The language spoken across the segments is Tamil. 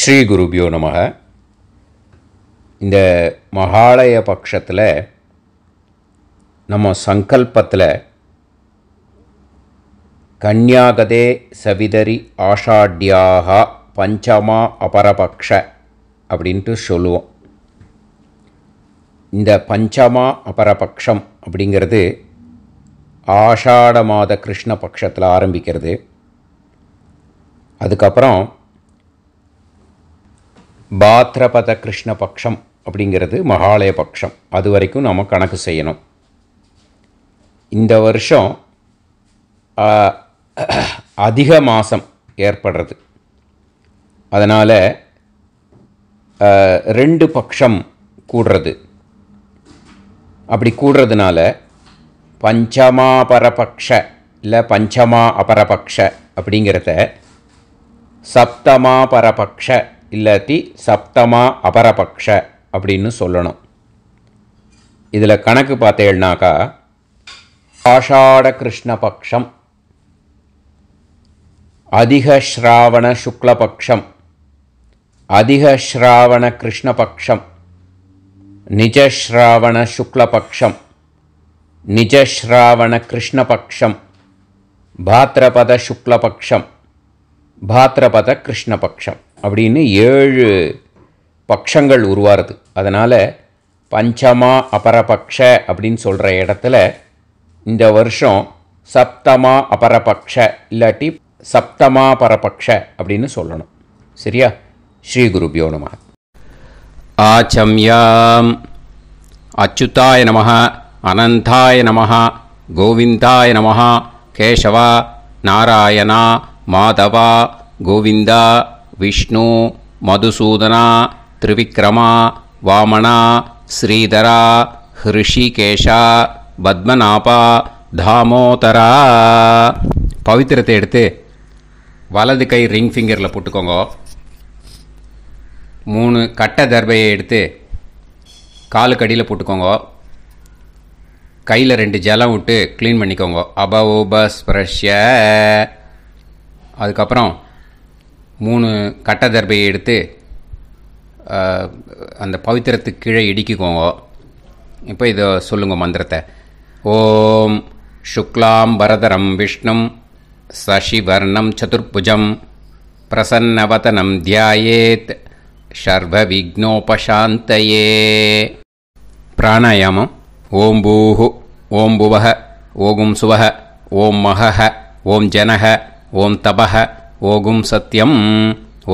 ஸ்ரீ குருபியோ நமக இந்த மகாலய பட்சத்தில் நம்ம சங்கல்பத்தில் கன்யாகதே சவிதரி ஆஷாட்யாக பஞ்சமா அபரபக்ஷ அப்படின்ட்டு சொல்லுவோம் இந்த பஞ்சமா அபரபக்ஷம் அப்படிங்கிறது ஆஷாட மாத கிருஷ்ண பட்சத்தில் ஆரம்பிக்கிறது அதுக்கப்புறம் பாத்ரபத கிருஷ்ண பக்ஷம் அப்படிங்கிறது மகாலய பக்ஷம் அது வரைக்கும் நம்ம கணக்கு செய்யணும் இந்த வருஷம் அதிக மாதம் ஏற்படுறது அதனால் ரெண்டு பட்சம் கூடுறது அப்படி கூடுறதுனால பஞ்சமாபரபக்ஷ இல்லை பஞ்சமா அபரபக்ஷ அப்படிங்கிறத சப்தமாபரபக்ஷ இல்லாட்டி சப்தமா அபரபக்ஷ அப்படின்னு சொல்லணும் இதில் கணக்கு பார்த்தேன்னாக்கா ஆஷாட கிருஷ்ணபக்ஷம் அதிக ஸ்ராவண சுக்லபக்ஷம் அதிக ஸ்ராவண கிருஷ்ணபக்ஷம் நிஜஸ்ராவண சுக்லபக்ஷம் நிஜஸ்ராவண கிருஷ்ணபக்ஷம் பாத்ரபத சுக்லபக்ஷம் பாத்ரபத கிருஷ்ணபக்ஷம் அப்படின்னு ஏழு பக்ஷங்கள் உருவாருது அதனால் பஞ்சமா அபரபக்ஷ அப்படின்னு சொல்கிற இடத்துல இந்த வருஷம் சப்தமா அபரபக்ஷ இல்லாட்டி சப்தமா பரபக்ஷ அப்படின்னு சொல்லணும் சரியா ஸ்ரீ குரு நம ஆச்சம்யாம் அச்சுதாய நம அனந்தாய நம கோவிந்தாய நம கேசவா நாராயணா மாதவா கோவிந்தா விஷ்ணு மதுசூதனா திரிவிக்ரமா வாமனா ஸ்ரீதரா ஹிருஷிகேஷா பத்மநாபா தாமோதரா பவித்திரத்தை எடுத்து வலது கை ரிங் ஃபிங்கரில் போட்டுக்கோங்க மூணு கட்ட தர்பையை எடுத்து கடியில் போட்டுக்கோங்க கையில் ரெண்டு ஜலம் விட்டு க்ளீன் பண்ணிக்கோங்க அப ஓபஸ் அதுக்கப்புறம் மூணு கட்டதர்பையை எடுத்து அந்த பவித்திரத்து கீழே இடிக்குக்கோங்க இப்போ இதை சொல்லுங்க மந்திரத்தை ஓம் சுக்லாம் வரதரம் விஷ்ணும் சசிவர்ணம் சதுர்புஜம் பிரசன்னவதனம் தியாயேத் சர்வ விக்னோபாந்தையே பிராணாயாமம் ஓம் பூஹு ஓம் புவக ஓகும் சுவக ஓம் மகஹ ஓம் ஜனக ஓம் தபக ओगुं सत्यम्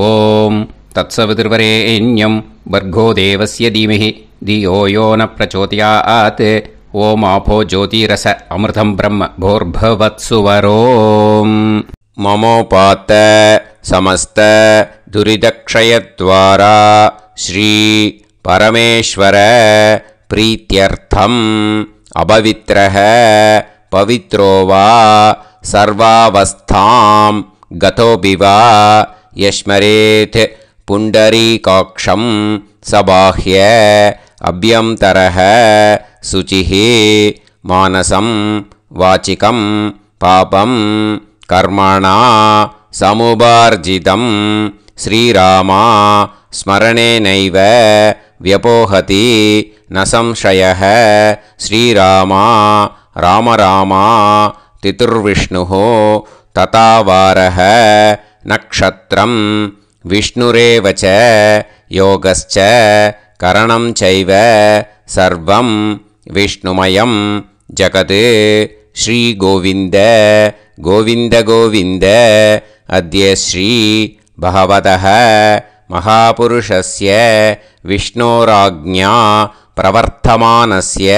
ओम् तत्सविर्वरे भर्गो देवस्य धीमहि धियो यो न प्रचोदयात् ओमापो ज्योतिरस अमृतम् ब्रह्म भोर्भवत्सुवरोम् ममोपात श्री परमेश्वर प्रीत्यर्थम् अपवित्रः पवित्रो वा सर्वावस्थाम् गतो विवा यस्मरेत् पुण्डरीकाक्षम् सबाह्य अभ्यन्तरः शुचिः मानसं वाचिकं पापं कर्मणा समुभार्जितम् श्रीरामा स्मरणेनैव व्यपोहति न संशयः श्रीरामा रामरामा तितुर्विष्णुः ततावारः नक्षत्रं विष्णुरेव च योगश्च करणं चैव सर्वं विष्णुमयं जगत् श्रीगोविन्द गोविन्दगोविन्द अद्य श्री भगवतः महापुरुषस्य विष्णोराज्ञा प्रवर्तमानस्य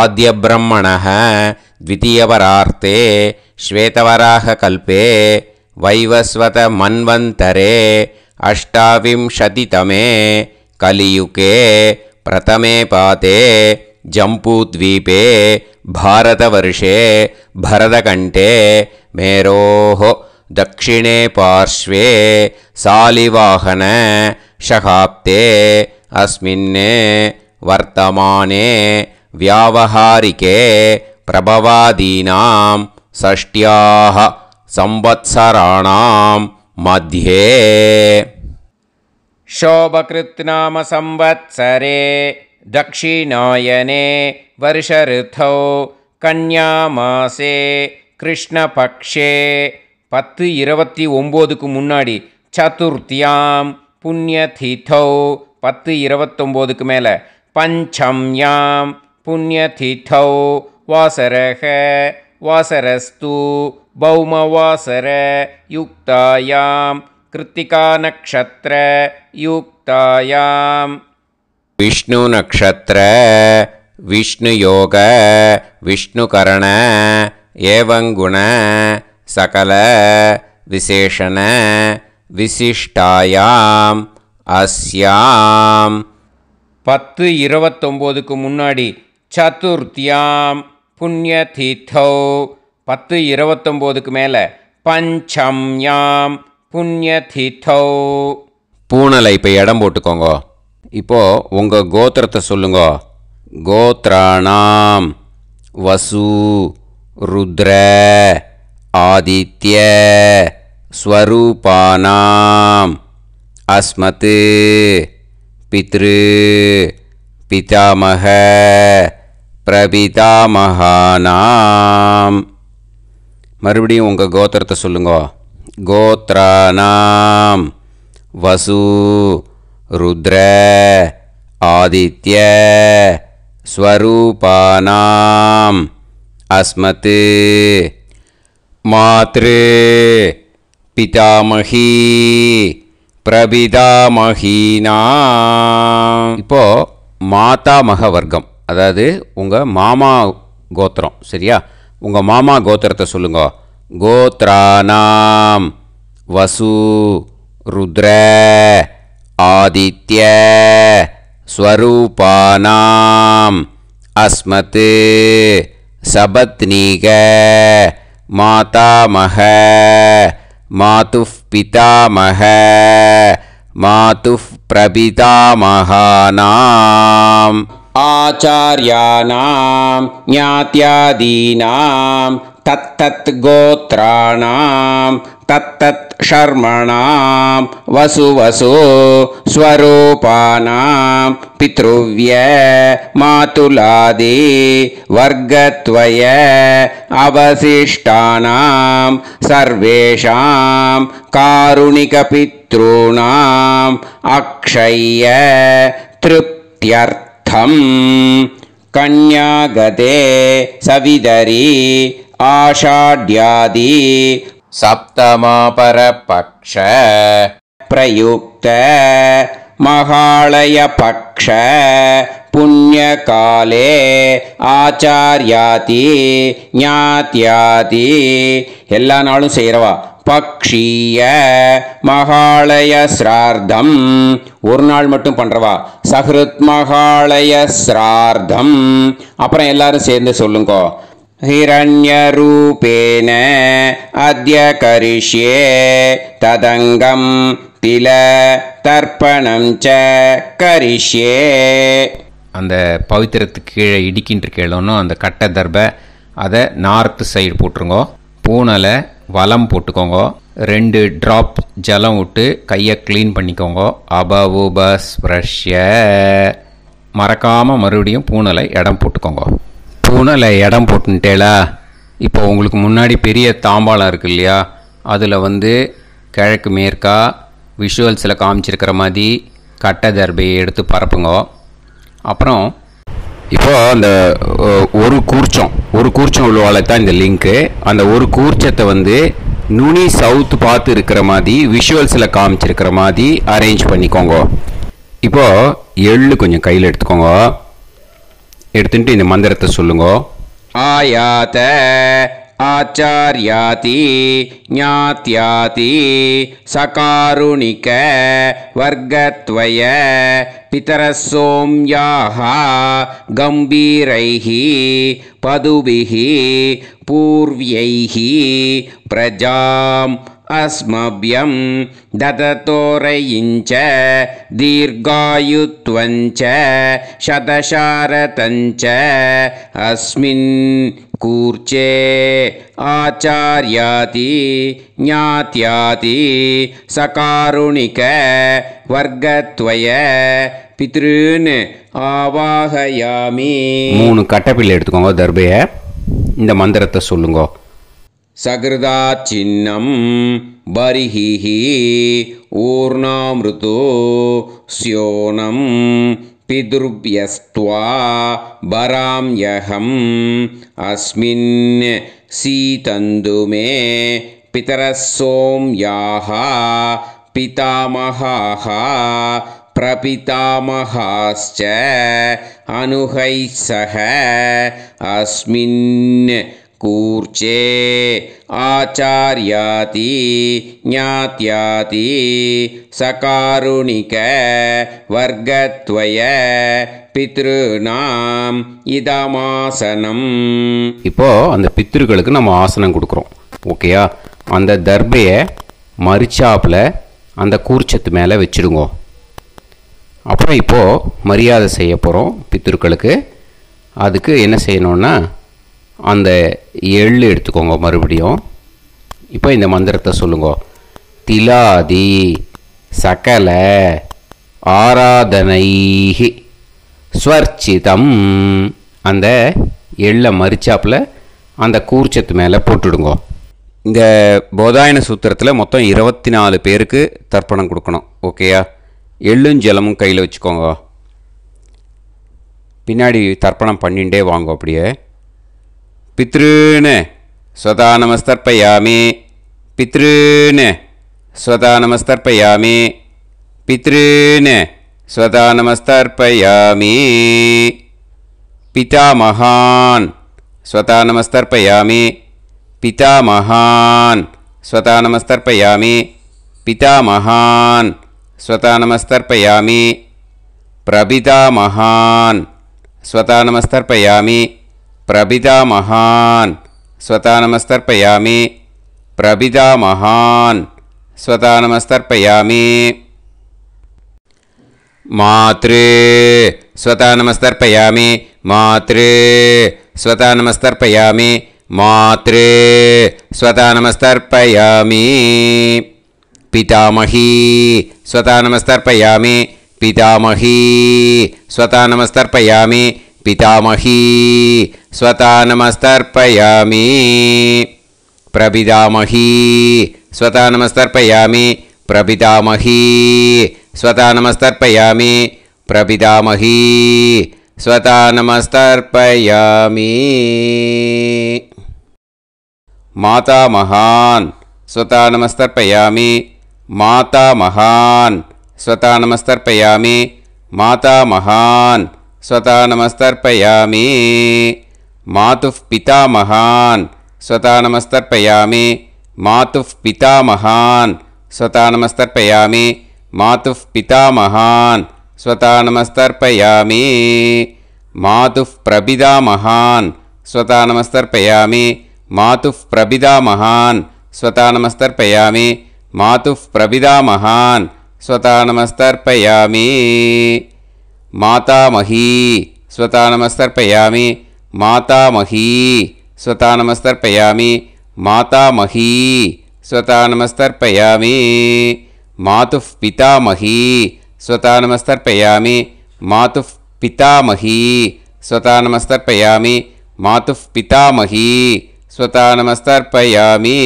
आद्यब्रह्मणः द्वितीयवरार्ते श्वेतवराहकल्पे वैवस्वतमन्वन्तरे अष्टाविंशतितमे कलियुके प्रथमे पाते जम्पूद्वीपे भारतवर्षे भरतकण्ठे मेरोः दक्षिणे पार्श्वे सालिवाहने शहाब्दे अस्मिन्ने वर्तमाने व्यावहारिके प्रभवादीनां சஷ்டியாக षष्ट्याः संवत्सराणां मध्ये शोभकृत्नाम संवत्सरे दक्षिणायने वर्षऋतौ கன்னியாமாசே கிருஷ்ணபக்ஷே பத்து இருபத்தி ஒம்போதுக்கு முன்னாடி சதுர்த்தியாம் புண்ணியதிதௌ பத்து இருபத்தொம்போதுக்கு மேலே பஞ்சம்யாம் புண்ணியதிதௌ வாசரக वासरस्तु भौमवासर युक्तायां कृत्तिकानक्षत्रयुक्तायां विष्णुनक्षत्र विष्णुयोग विष्णुकरण एवङ्गुण सकल विशेषण விசிஷ்டாயாம் அஸ்யாம் பத்து இருபத்தொம்போதுக்கு முன்னாடி சதுர்த்தியாம் புண்ணியதீத்தௌ பத்து இருபத்தொம்போதுக்கு மேலே பஞ்சம் யாம் புண்ணியதீத்தௌ பூனலை இப்போ இடம் போட்டுக்கோங்க இப்போது உங்கள் கோத்திரத்தை சொல்லுங்க கோத்ராணாம் வசு ருத்ர ஆதித்ய ஸ்வரூபானாம் அஸ்மத்து பித்ரு பிதாமக பிரபிதாமகானாம் மறுபடியும் உங்கள் கோத்திரத்தை சொல்லுங்க கோத்ரானாம் வசு ருத்ர ஆதித்ய ஸ்வரூபானாம் அஸ்மத்து மாத்ரு பிதாமகி பிரபிதாமகீனா இப்போ மாதாமக வர்க்கம் அதாவது உங்க மாமா கோத்திரம் சரியா உங்க மாமா கோத்திரத்தை சொல்லுங்கோ கோத்ரானாம் வசு ருத்ரே ஆதித்ய ஸ்வரூபானாம் अस्மதே சபத்னீக மாதா மஹ மாது பிதா மஹ மாது பிரபிதா மஹானாம் आचार्याणां ज्ञात्यादीनां तत्तत् गोत्राणां तत्तत् शर्मणां वसुवसु स्वरूपाणां पितृव्य वर्गत्वय अवशिष्टानां सर्वेषां कारुणिकपितॄणाम् अक्षय्य तृप्त्यर्थ कन्यागते सविदरी आषाढ्यादि सप्तमापरपक्ष प्रयुक्त महालयपक्ष புண்ணியகாலே ஆச்சாரியாதி ஞாத்தியாதி எல்லா நாளும் செய்கிறவா பக்ஷீய மகாலய சிரார்த்தம் ஒரு நாள் மட்டும் பண்ணுறவா சஹ்ருத் மகாலய சிரார்த்தம் அப்புறம் எல்லாரும் சேர்ந்து சொல்லுங்கோ ஹிரண்யரூபேன अद्य கரிஷியே ததங்கம் तिल தர்ப்பணம் கரிஷியே அந்த பவித்திரத்துக்கு கீழே இடிக்கின்ற கேளோன்னு அந்த கட்டை தர்பை அதை நார்த்து சைடு போட்டுருங்கோ பூனில் வளம் போட்டுக்கோங்க ரெண்டு ட்ராப் ஜலம் விட்டு கையை க்ளீன் பண்ணிக்கோங்க அபவு பஸ் ப்ரஷ்ய மறக்காமல் மறுபடியும் பூனலை இடம் போட்டுக்கோங்க பூனலை இடம் போட்டுன்ட்டேலா இப்போ உங்களுக்கு முன்னாடி பெரிய தாம்பாளம் இருக்கு இல்லையா அதில் வந்து கிழக்கு மேற்கா விஷுவல்ஸில் காமிச்சிருக்கிற மாதிரி கட்டை தர்பையை எடுத்து பரப்புங்க அப்புறம் இப்போது அந்த ஒரு கூர்ச்சம் ஒரு கூர்ச்சம் உள்ளவால தான் இந்த லிங்க்கு அந்த ஒரு கூர்ச்சத்தை வந்து நுனி சவுத் பார்த்து இருக்கிற மாதிரி விஷுவல்ஸில் காமிச்சிருக்கிற மாதிரி அரேஞ்ச் பண்ணிக்கோங்க இப்போது எள்ளு கொஞ்சம் கையில் எடுத்துக்கோங்க எடுத்துட்டு இந்த மந்திரத்தை சொல்லுங்க ஆயாத்த आचार्याति ज्ञात्याति वर्गत्वय पितरसोम्याः गम्भीरैः पदुभिः पूर्व्यैः प्रजाम् अस्मभ्यं दततोरयिञ्च दीर्घायुत्वञ्च शतशारतञ्च अस्मिन् கூர்ச்சே ஆச்சாரியாதி ஞாத்தியாதி சகாருணிக வர்க்கத்வய பித்ருன்னு ஆவாகயாமி மூணு கட்டப்பில் எடுத்துக்கோங்க தர்பைய இந்த மந்திரத்தை சொல்லுங்க சகிருதா சின்னம் பரிஹி ஊர்ணாமிருதோ சியோனம் पितृभ्यस्त्वा वराम्यहम् अस्मिन् सीतन्तु सीतन्दुमे पितरः सों पितामहाः प्रपितामहाश्च अनुहैः सह अस्मिन् கூர்ச்சே ஆச்சாரியாதி ஞாத்யாதி சகாருணிக வர்க்கத்வய பித்ருநாம் இதமாசனம் இப்போது அந்த பித்ருக்களுக்கு நம்ம ஆசனம் கொடுக்குறோம் ஓகேயா அந்த தர்பையை மறிச்சாப்பில் அந்த கூர்ச்சத்து மேலே வச்சுடுங்கோ அப்புறம் இப்போது மரியாதை செய்ய போகிறோம் பித்திருக்களுக்கு அதுக்கு என்ன செய்யணுன்னா அந்த எள்ளு எடுத்துக்கோங்க மறுபடியும் இப்போ இந்த மந்திரத்தை சொல்லுங்க திலாதி சகல ஆராதனைகி ஸ்வர்ச்சிதம் அந்த எள்ளை மறிச்சாப்பில் அந்த கூர்ச்சத்து மேலே போட்டுடுங்க இந்த போதாயன சூத்திரத்தில் மொத்தம் இருபத்தி நாலு பேருக்கு தர்ப்பணம் கொடுக்கணும் ஓகேயா எள்ளும் ஜலமும் கையில் வச்சுக்கோங்க பின்னாடி தர்ப்பணம் பண்ணிகிட்டே வாங்க அப்படியே पितॄन् स्वदानमस्तर्पयामि पितॄन् स्वदानमस्तर्पयामि पितॄन् स्वदानमस्तर्पयामि पितामहान् स्वदानमस्तर्पयामि पितामहान् स्वदानमस्तर्पयामि पितामहान् स्वदानमस्तर्पयामि प्रपितामहान् स्वदानमस्तर्पयामि प्रभिधा महान् स्वतानमस्तर्पयामि प्रविधा महान् स्वतानमस्तर्पयामि मातृ स्वतानमस्तर्पयामि मातृ स्वतानमस्तर्पयामि मातृस्वतानमस्तर्पयामि पितामही स्वतानमस्तर्पयामि पितामही स्वता नमस्तर्पयामि पितामही स्वता स्वता स्वता नमस्तर्पयामि नमस्तर्पयामि नमस्तर्पयामि स्वता नमस्तर्पयामि माता प्रविदामही स्वता नमस्तर्पयामि माता मातामहान् स्वता नमस्तर्पयामि माता मातामहान् स्वतानमस्तर्पयामि मातुः पिता पितामहान् स्वतानमस्तर्पयामि मातुः पिता पितामहान् स्वतानमस्तर्पयामि मातुः पिता पितामहान् स्वतानमस्तर्पयामि मातुः प्रभिदा महान् स्वतानमस्तर्पयामि मातुः प्रभिदा महान् स्वतानमस्तर्पयामि मातुः प्रभिदा महान् स्वतानमस्तर्पयामि मातामही स्वता नमस्तर्पयामि मातामही स्वता नमस्तर्पयामि मातामही स्वता नमस्तर्पयामि मातुः पितामही स्वता नमस्तर्पयामि मातुः पितामही स्वता नमस्तर्पयामि मातुः पितामही स्वता नमस्तर्पयामि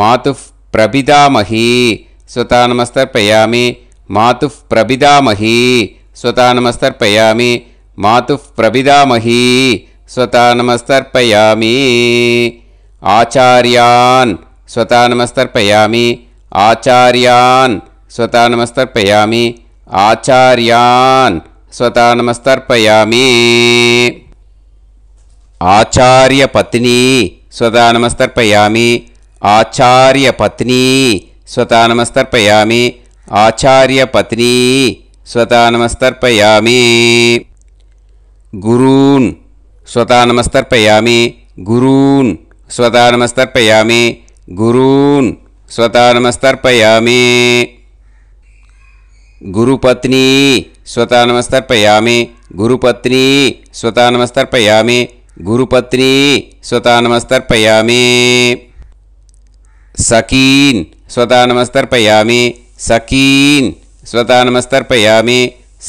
मातुः प्रपितामही स्वता नमस्तर्पयामि मातुः प्रपितामही स्वता नमस्तर्पयामि मातुः प्रभिदामही स्वता नमस्तर्पयामि आचार्यान् स्वता नमस्तर्पयामि आचार्यान् स्वता नमस्तर्पयामि आचार्यान् स्वता नमस्तर्पयामि आचार्यपत्नी स्वता नमस्तर्पयामि आचार्यपत्नी स्वता आचार्य पत्नी स्वता नमस्तर्पयामि गुरून् स्वता नमस्तर्पयामि गुरून् स्वता नमस्तर्पयामि गुरून् स्वता नमस्तर्पयामि गुरुपत्नी स्वता नमस्तर्पयामि गुरुपत्नी स्वता नमस्तर्पयामि गुरुपत्नी स्वता नमस्तर्पयामि सकीन् स्वता नमस्तर्पयामि सकीन् स्वतानमस्तर्पयामि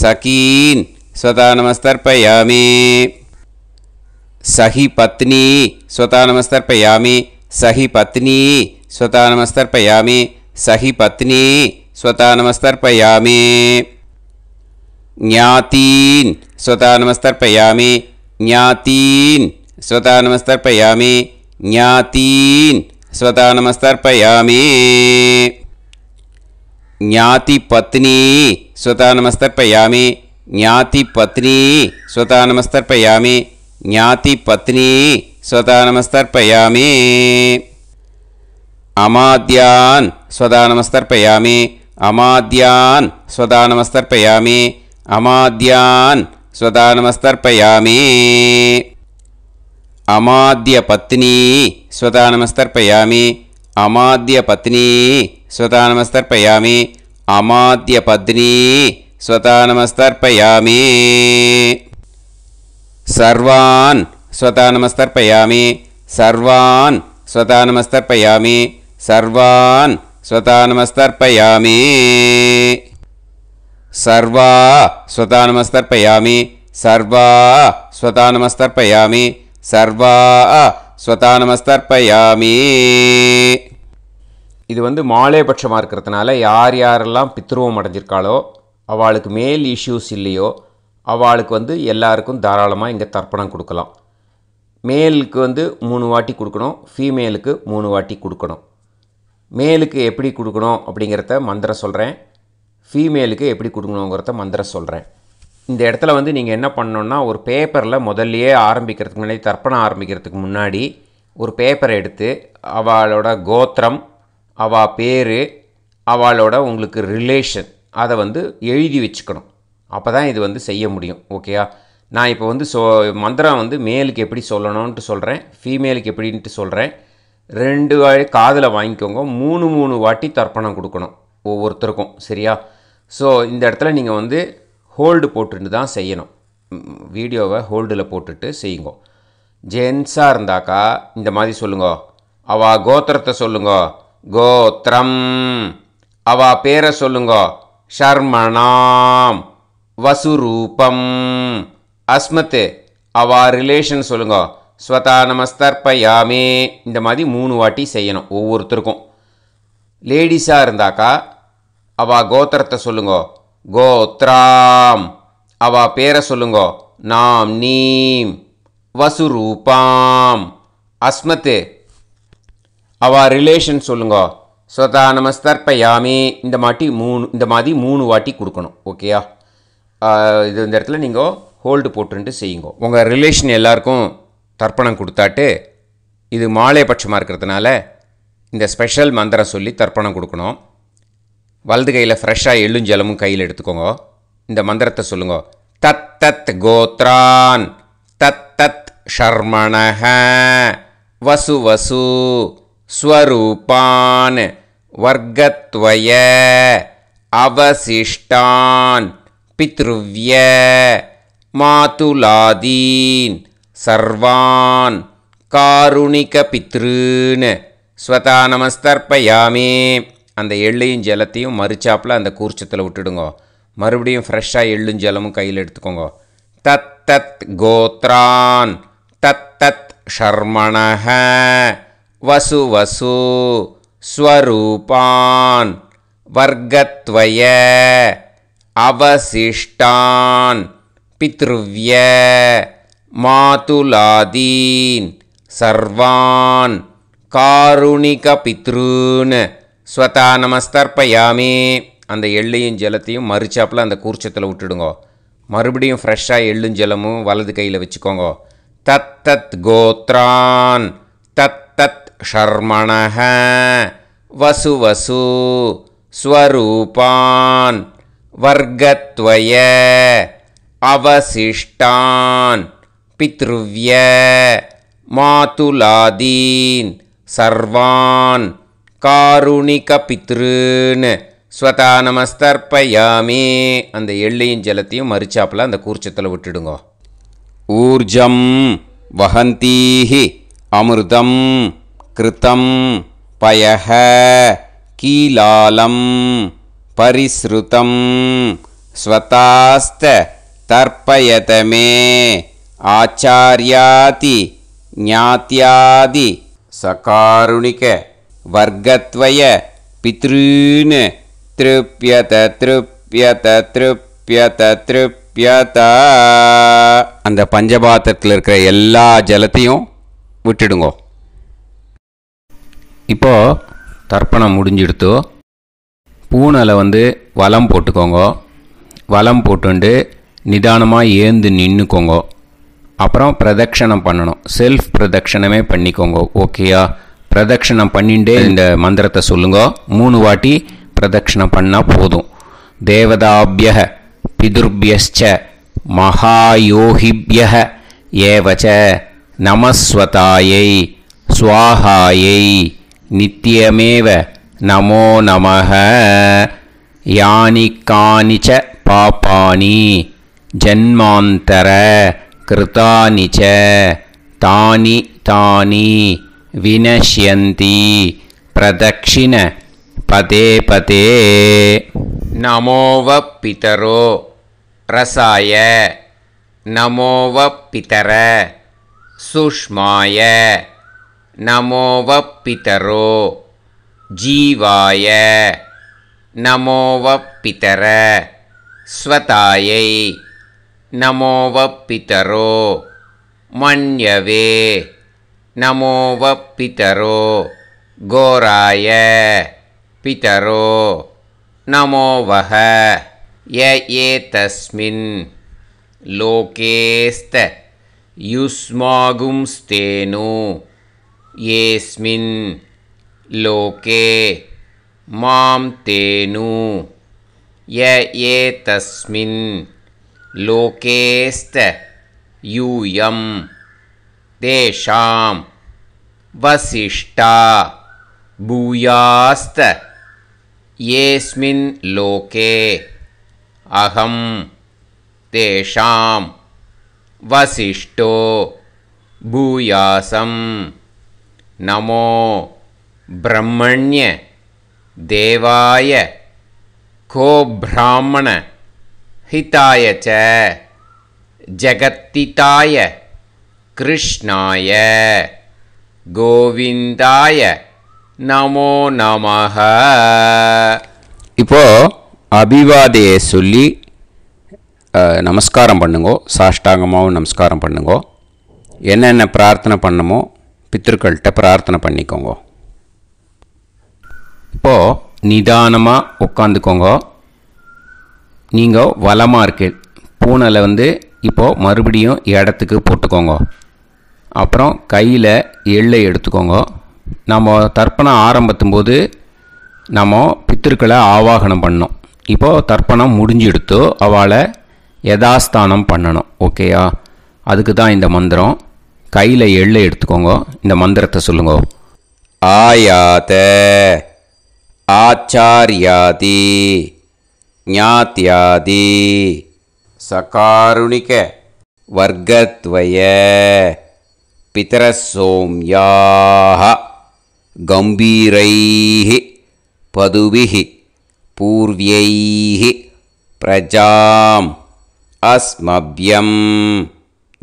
सखीन् स्वतानमस्तर्पयामि सहि पत्नी स्वतानमस्तर्पयामि सहि पत्नी स्वतानमस्तर्पयामि सहि पत्नी स्वतानमस्तर्पयामि ज्ञातीन् स्वतानमस्तर्पयामि ज्ञातीन् स्वतानमस्तर्पयामि ज्ञातीन् स्वतानमस्तर्पयामि ज्ञातिपत्नी स्वतः नमस्तर्पयामि ज्ञातिपत्नी स्वतः नमस्तर्पयामि ज्ञातिपत्नी स्वतः नमस्तर्पयामि अमाद्यान् स्वदा नमस्तर्पयामि अमाद्यान् स्वदा नमस्तर्पयामि अमाद्यान् स्वदा नमस्तर्पयामि अमाद्यपत्नी स्वदा नमस्तर्पयामि अमाद्यपत्नी स्वतानमस्तर्पयामि अमाद्यपत्नी नमस्तर्पयामी सर्वान् स्वतानमस्तर्पयामि सर्वान् स्वतानमस्तर्पयामि सर्वान् नमस्तर्पयामी सर्वा नमस्तर्पयामी सर्वा नमस्तर्पयामी सर्वा नमस्तर्पयामी இது வந்து மாலேபட்சமாக இருக்கிறதுனால யார் யாரெல்லாம் பித்ருவம் அடைஞ்சிருக்காளோ அவளுக்கு மேல் இஷ்யூஸ் இல்லையோ அவளுக்கு வந்து எல்லாருக்கும் தாராளமாக இங்கே தர்ப்பணம் கொடுக்கலாம் மேலுக்கு வந்து மூணு வாட்டி கொடுக்கணும் ஃபீமேலுக்கு மூணு வாட்டி கொடுக்கணும் மேலுக்கு எப்படி கொடுக்கணும் அப்படிங்கிறத மந்திரம் சொல்கிறேன் ஃபீமேலுக்கு எப்படி கொடுக்கணுங்கிறத மந்திரம் சொல்கிறேன் இந்த இடத்துல வந்து நீங்கள் என்ன பண்ணணுன்னா ஒரு பேப்பரில் முதல்லையே ஆரம்பிக்கிறதுக்கு முன்னாடி தர்ப்பணம் ஆரம்பிக்கிறதுக்கு முன்னாடி ஒரு பேப்பரை எடுத்து அவளோட கோத்திரம் அவள் பேர் அவளோட உங்களுக்கு ரிலேஷன் அதை வந்து எழுதி வச்சுக்கணும் அப்போ தான் இது வந்து செய்ய முடியும் ஓகேயா நான் இப்போ வந்து சொ மந்திரம் வந்து மேலுக்கு எப்படி சொல்லணும்ன்ட்டு சொல்கிறேன் ஃபீமேலுக்கு எப்படின்ட்டு சொல்கிறேன் ரெண்டு காதில் வாங்கிக்கோங்க மூணு மூணு வாட்டி தர்ப்பணம் கொடுக்கணும் ஒவ்வொருத்தருக்கும் சரியா ஸோ இந்த இடத்துல நீங்கள் வந்து ஹோல்டு போட்டுட்டு தான் செய்யணும் வீடியோவை ஹோல்டில் போட்டுட்டு செய்யுங்க ஜென்ஸாக இருந்தாக்கா இந்த மாதிரி சொல்லுங்க அவள் கோத்திரத்தை சொல்லுங்கள் கோத்திரம் அவா பேரை சொல்லுங்கோ ஷர்மணாம் வசுரூபம் அஸ்மத்து அவா ரிலேஷன் சொல்லுங்கோ ஸ்வதா நமஸ்தர்பயாமே இந்த மாதிரி மூணு வாட்டி செய்யணும் ஒவ்வொருத்தருக்கும் லேடிஸாக இருந்தாக்கா அவ கோத்திரத்தை சொல்லுங்க கோத்ராம் அவ பேரை சொல்லுங்கோ நாம் நீம் வசுரூபாம் அஸ்மத்து அவா ரிலேஷன் சொல்லுங்க ஸ்வதா நமஸ்தர்பயாமி இந்த மாட்டி மூணு இந்த மாதிரி மூணு வாட்டி கொடுக்கணும் ஓகேயா இது இந்த இடத்துல நீங்கள் ஹோல்டு போட்டுன்ட்டு செய்யுங்க உங்கள் ரிலேஷன் எல்லாருக்கும் தர்ப்பணம் கொடுத்தாட்டு இது மாலை பட்சமாக இருக்கிறதுனால இந்த ஸ்பெஷல் மந்திரம் சொல்லி தர்ப்பணம் கொடுக்கணும் வலது கையில் ஃப்ரெஷ்ஷாக எள்ளுஞ்சலமும் கையில் எடுத்துக்கோங்க இந்த மந்திரத்தை சொல்லுங்க தத் தத் கோத்ரான் தத் தத் ஷர்மண வசு வசு स्वरूपान् वर्गत्वय अवशिष्टान् पितृव्य मातुलादीन् सर्वान् காருணிகபித்ருன்னு ஸ்வதா நமஸ்தர்ப்பயாமே அந்த எள்ளையும் ஜலத்தையும் மறுச்சாப்பில் அந்த கூர்ச்சத்தில் விட்டுடுங்கோ மறுபடியும் ஃப்ரெஷ்ஷாக எள்ளும் ஜலமும் கையில் எடுத்துக்கோங்க தத் தத் கோத்ரான் தத் தத் ஷர்மணஹ வசு வசு ஸ்வரூபான் வர்க்கத்வய அவசிஷ்டான் பித்ருவ்ய மாதுலாதீன் சர்வான் பித்ருன்னு ஸ்வதா நமஸ்தர்ப்பயாமே அந்த எள்ளையும் ஜலத்தையும் மறுச்சாப்பில் அந்த கூர்ச்சத்தில் விட்டுடுங்கோ மறுபடியும் ஃப்ரெஷ்ஷாக எள்ளும் ஜலமும் வலது கையில் வச்சுக்கோங்க தத் தத் கோத்ரான் ஷர்மணக வசு வசு வர்க்கத்வய அவசிஷ்டான் பித்ருவிய மாதுலாதீன் சர்வான் காருணிக பித்ருன்னு ஸ்வதா நமஸ்தர்ப்பயாமே அந்த எள்ளையும் ஜலத்தையும் மறிச்சாப்பில் அந்த கூர்ச்சத்தில் விட்டுடுங்க ஊர்ஜம் வகந்தீஹி அமிர்தம் கிருத்தம் பயக கீலாலம் பரிசுருத்தம் ஸ்வதாஸ்த தர்ப்பயதமே ஆச்சாரியாதி ஞாத்தியாதி சகாருணிக வர்க்கத்வய பித்ருன் திருப்பியத திருப்பியத திருப்பியத திருப்பியத அந்த பஞ்சபாத்திரத்தில் இருக்கிற எல்லா ஜலத்தையும் விட்டுடுங்கோ இப்போது தர்ப்பணம் முடிஞ்சிடுத்து பூனையில் வந்து வலம் போட்டுக்கோங்க வலம் போட்டுண்டு நிதானமாக ஏந்து நின்றுக்கோங்க அப்புறம் பிரதட்சணம் பண்ணணும் செல்ஃப் பிரதட்சணமே பண்ணிக்கோங்க ஓகேயா பிரதட்சணம் பண்ணிண்டே இந்த மந்திரத்தை சொல்லுங்க மூணு வாட்டி பிரதட்சணம் பண்ணால் போதும் தேவதாபிய பிதுர்பியச்ச மகாயோகிபிய ஏவச்ச நமஸ்வதாயை சுவாகாயை नित्यमेव नमो नमः यानि कानि च पापानि जन्मान्तर कृतानि च तानि तानि विनश्यन्ति प्रदक्षिण पते नमो वपितरो रसाय वपितर सुष्माय नमो वपितरो जीवाय नमो वपितर स्वतायै नमो वपितरो मन्यवे नमो पितरो गोराय पितरो नमो वः लोकेस्त लोकेस्तयुष्मागुंस्तेनु येस्मिन् लोके मां तेनु य एतस्मिन् लोकेस्त यूयं तेषां वसिष्ठा भूयास्तेस्मिन् लोके अहं तेषां वसिष्ठो भूयासम् நமோ பிரம்மண்ய தேவாய கோபிராமண ஹிதாய हिताय च जगत्तिताय கோவிந்தாய நமோ நம இப்போ அபிவாதையை சொல்லி நமஸ்காரம் பண்ணுங்கோ சாஷ்டாங்கமாகவும் நமஸ்காரம் பண்ணுங்கோ என்னென்ன பிரார்த்தனை பண்ணமோ பித்திருக்கள்கிட்ட பிரார்த்தனை பண்ணிக்கோங்க இப்போது நிதானமாக உட்காந்துக்கோங்க நீங்கள் வளமாக இருக்கு பூனலை வந்து இப்போது மறுபடியும் இடத்துக்கு போட்டுக்கோங்க அப்புறம் கையில் எள்ளை எடுத்துக்கோங்க நம்ம தர்ப்பணம் ஆரம்பத்தும் போது நம்ம பித்திருக்களை ஆவாகனம் பண்ணோம் இப்போது தர்ப்பணம் முடிஞ்சு எடுத்து அவளை யதாஸ்தானம் பண்ணணும் ஓகேயா அதுக்கு தான் இந்த மந்திரம் கையில் எள்ளை எடுத்துக்கோங்க இந்த மந்திரத்தை சொல்லுங்க ஆயாத ஆச்சாரியாதி ஞாத்யாதி சகாருணிக வர்க்கத்வய பிதரசோம்யாக கம்பீரைः பதுவிः पूर्व्यैः பிரஜாம் அஸ்மபியம்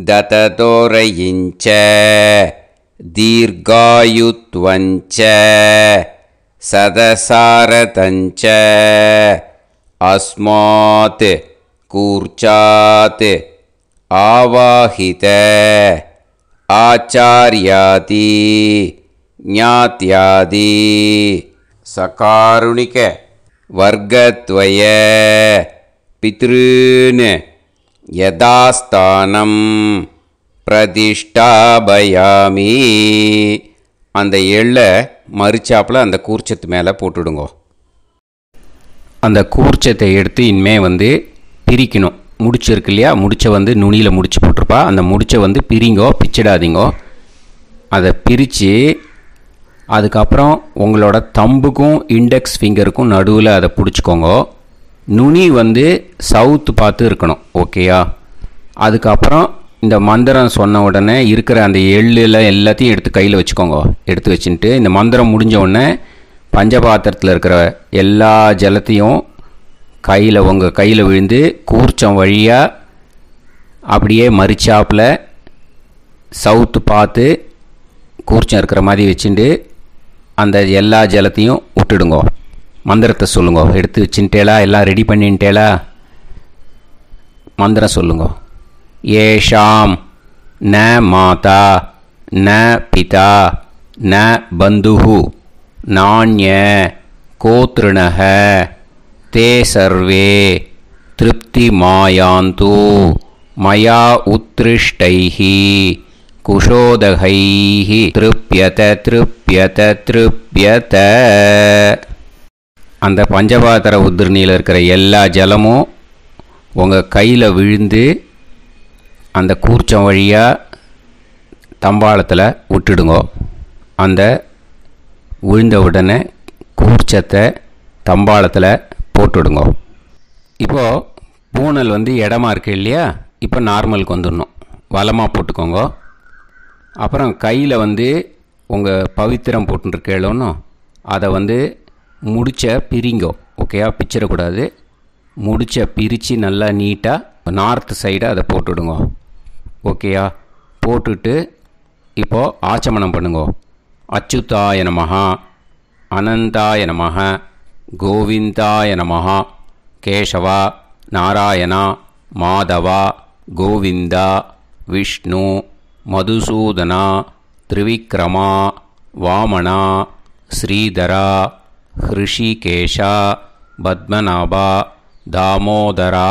दततोरयिञ्च दीर्घायुत्वञ्च सदसारतञ्च अस्मात् कूर्चात् आवाहित आचार्यादि ज्ञात्यादि सकारुणिकवर्गद्वय पितॄन् யதாஸ்தானம் பிரதிஷ்டாபயாமி அந்த எள்ளை மறிச்சாப்பில் அந்த கூர்ச்சத்து மேலே போட்டுடுங்கோ அந்த கூர்ச்சத்தை எடுத்து இனிமே வந்து பிரிக்கணும் முடிச்சிருக்கு இல்லையா முடிச்ச வந்து நுனியில் முடிச்சு போட்டிருப்பா அந்த முடிச்சை வந்து பிரிங்கோ பிச்சிடாதீங்கோ அதை பிரித்து அதுக்கப்புறம் உங்களோட தம்புக்கும் இண்டெக்ஸ் ஃபிங்கருக்கும் நடுவில் அதை பிடிச்சிக்கோங்க நுனி வந்து சவுத் பார்த்து இருக்கணும் ஓகேயா அதுக்கப்புறம் இந்த மந்திரம் சொன்ன உடனே இருக்கிற அந்த எள்ளில் எல்லாத்தையும் எடுத்து கையில் வச்சுக்கோங்க எடுத்து வச்சுட்டு இந்த மந்திரம் முடிஞ்ச உடனே பஞ்சபாத்திரத்தில் இருக்கிற எல்லா ஜலத்தையும் கையில் உங்கள் கையில் விழுந்து கூர்ச்சம் வழியாக அப்படியே மறிச்சாப்பில் சவுத்து பார்த்து கூர்ச்சம் இருக்கிற மாதிரி வச்சுட்டு அந்த எல்லா ஜலத்தையும் விட்டுடுங்கோ மந்திரத்தை சொல்லுங்க எடுத்து வச்சுட்டேலா எல்லாம் ரெடி பண்ணிட்டேலா மந்திரம் சொல்லுங்க ஏஷாம் ந மாதா ந பிதா ந பந்துஹு நானிய கோத்ருணக தே சர்வே திருப்தி மாயாந்து மயா உத்ருஷ்டைஹி குஷோதகைஹி திருப்பியத திருப்பியத திருப்பியத அந்த பஞ்சபாத்திர உதிரணியில் இருக்கிற எல்லா ஜலமும் உங்கள் கையில் விழுந்து அந்த கூர்ச்சம் வழியாக தம்பாளத்தில் விட்டுடுங்க அந்த விழுந்த உடனே கூர்ச்சத்தை தம்பாளத்தில் போட்டுடுங்கோ இப்போது பூனல் வந்து இடமா இருக்குது இல்லையா இப்போ நார்மலுக்கு வந்துடணும் வளமாக போட்டுக்கோங்க அப்புறம் கையில் வந்து உங்கள் பவித்திரம் போட்டுருக்கேளோன்னு அதை வந்து முடிச்ச பிரிங்கோ ஓகேயா பிச்சிடக்கூடாது முடிச்ச பிரித்து நல்லா நீட்டாக நார்த் சைடாக அதை போட்டுடுங்க ஓகேயா போட்டுட்டு இப்போது ஆச்சமனம் பண்ணுங்க அச்சுதாய நமகா அனந்தாய நமக கோவிந்தாய நமகா கேசவா நாராயணா மாதவா கோவிந்தா விஷ்ணு மதுசூதனா திரிவிக்ரமா வாமனா ஸ்ரீதரா हृषि केशा दामोदरा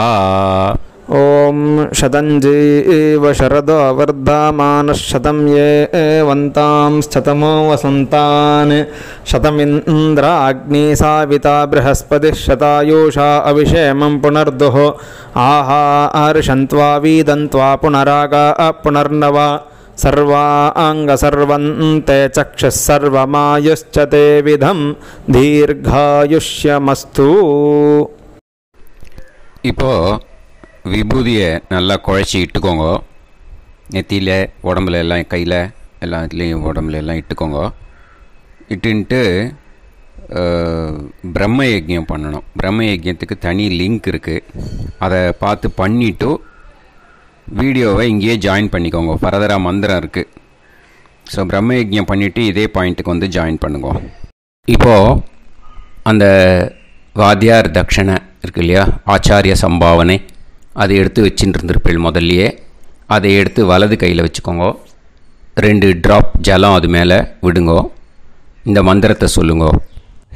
ॐ शतञ्जीव इव शरदो ये एवतां स्तमो वसन्तान् शतमिन्द्राग्निसाविता बृहस्पतिः शतायुषा अविषेमं पुनर्दुः आहा अर्षन्त्वा वीदन्त्वा पुनरागा पुनर्नवा सर्वाङ्गसर्वन्ते चक्षुः सर्वमायुश्च ते विधं தீர்காயுஷ்யமஸ்து இப்போது விபூதியை நல்லா குழைச்சி இட்டுக்கோங்க நெத்தியில் உடம்புல எல்லாம் கையில் எல்லாத்துலேயும் உடம்புல எல்லாம் இட்டுக்கோங்க இட்டுன்ட்டு பிரம்ம யஜ்யம் பண்ணணும் பிரம்ம யஜ்யத்துக்கு தனி லிங்க் இருக்குது அதை பார்த்து பண்ணிவிட்டு வீடியோவை இங்கேயே ஜாயின் பண்ணிக்கோங்க ஃபர்தராக மந்திரம் இருக்குது ஸோ பிரம்ம யஜ்யம் பண்ணிவிட்டு இதே பாயிண்ட்டுக்கு வந்து ஜாயின் பண்ணுங்க இப்போது அந்த வாத்தியார் தட்சணை இருக்கு இல்லையா ஆச்சாரிய சம்பாவனை அதை எடுத்து வச்சுட்டு இருந்திருப்பீள் முதல்லையே அதை எடுத்து வலது கையில் வச்சுக்கோங்க ரெண்டு ட்ராப் ஜலம் அது மேலே விடுங்கோ இந்த மந்திரத்தை சொல்லுங்க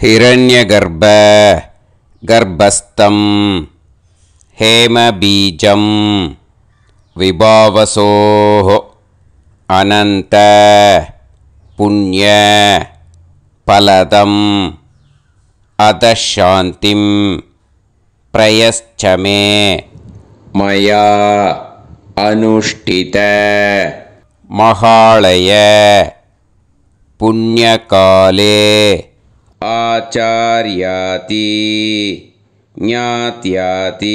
ஹிரண்ய கர்ப்ப கர்ப்பஸ்தம் ஹேமபீஜம் विभावसोः अनन्त पुण्यफलदम् अधशान्तिं प्रयश्चमे मया अनुष्ठित महालय पुण्यकाले आचार्याति ज्ञात्याति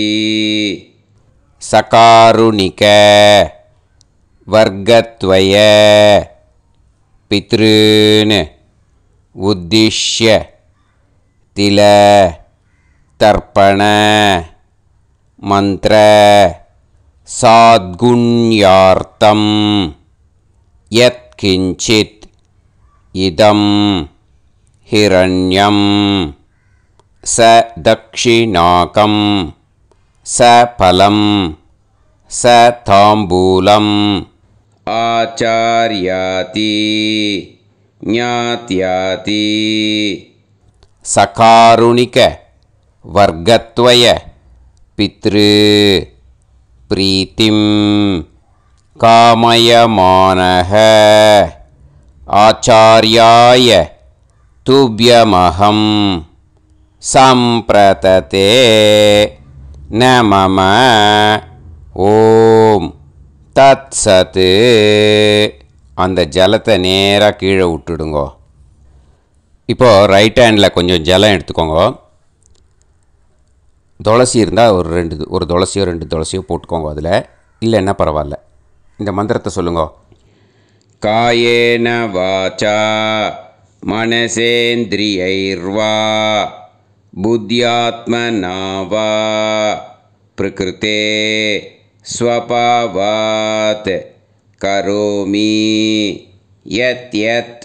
वर्गत्वय पितॄन् उद्दिश्य मंत्र, साद्गुण्यार्थं यत्किञ्चित् इदं हिरण्यं स दक्षिणाकम् स फलं स ताम्बूलम् आचार्याती ज्ञात्याति प्रीतिं कामयमानः आचार्याय तुभ्यमहं सम्प्रतते न ஓம் தத் சத்து அந்த ஜலத்தை நேராக கீழே விட்டுடுங்கோ இப்போது ரைட் ஹேண்டில் கொஞ்சம் ஜலம் எடுத்துக்கோங்க துளசி இருந்தால் ஒரு ரெண்டு ஒரு துளசியோ ரெண்டு துளசியோ போட்டுக்கோங்க அதில் இல்லைன்னா பரவாயில்ல இந்த மந்திரத்தை சொல்லுங்க காயேன வாச்சா மனசேந்திரியைர்வா बुद्ध्यात्मना वा प्रकृते स्वपावात् करोमि यत् यत्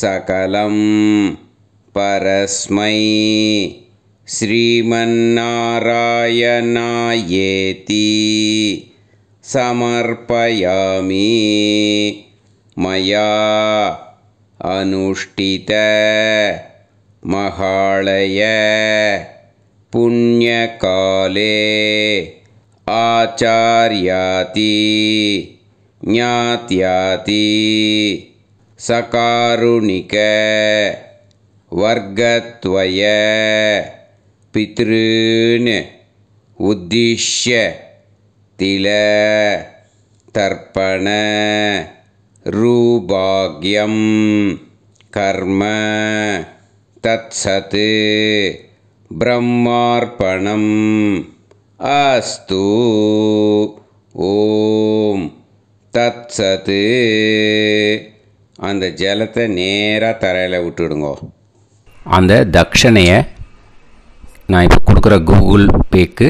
सकलं परस्मै श्रीमन्नारायणायेति समर्पयामि मया अनुष्ठित महालय पुण्यकाले आचार्याति ज्ञात्याति सकारुणिक वर्गत्वय पितॄन् उद्दिश्य तिल तर्पण रूभाग्यं कर्म तत्सत् பிரம்மார்ப்பணம் அஸ்து ஓம் தத் அந்த ஜலத்தை நேராக தரையில் விட்டுடுங்கோ அந்த தட்சணையை நான் இப்போ கொடுக்குற கூகுள் பேக்கு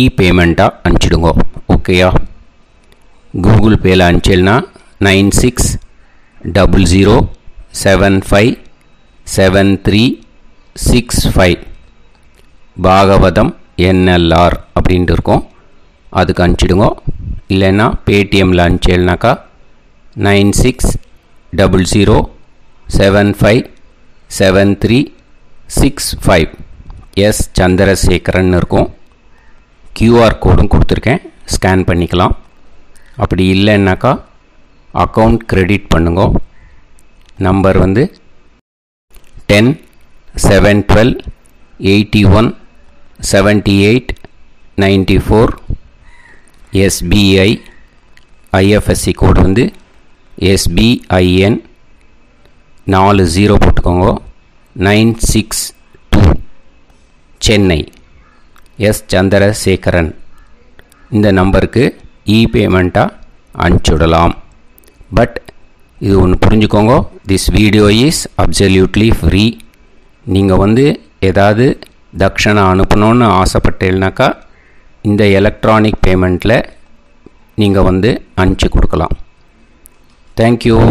இ பேமெண்ட்டாக அனுப்பிச்சிடுங்கோ ஓகேயா கூகுள் பேயில் அனுப்பிச்சிடனா nine six double zero seven five seven three six five Bhagavatham NLR அப்படின்ட்டு இருக்கும் அதுக்கு அனுப்பிச்சிடுங்க இல்லைன்னா பேடிஎம்மில் அனுப்பிச்சேல்னாக்கா nine six double zero seven five seven three six five S Chandrasekaran இருக்கும் க்யூஆர் கோடும் கொடுத்துருக்கேன் ஸ்கேன் பண்ணிக்கலாம் அப்படி இல்லைன்னாக்கா அக்கௌண்ட் க்ரெடிட் பண்ணுங்க நம்பர் வந்து ten seven twelve eighty one seventy eight ninety four SBI IFSC code வந்து எஸ்பிஐஎன் நாலு ஜீரோ போட்டுக்கோங்க nine six two Chennai S Chandrasekaran இந்த நம்பருக்கு இ பேமெண்ட்டாக அனுப்பிச்சுடலாம் பட் இது ஒன்று புரிஞ்சுக்கோங்க this video is absolutely free நீங்கள் வந்து ஏதாவது தக்ஷணை அனுப்பணும்னு ஆசைப்பட்டேன்னாக்கா இந்த எலக்ட்ரானிக் பேமெண்ட்டில் நீங்கள் வந்து அனுப்பிச்சி கொடுக்கலாம் தேங்க்யூ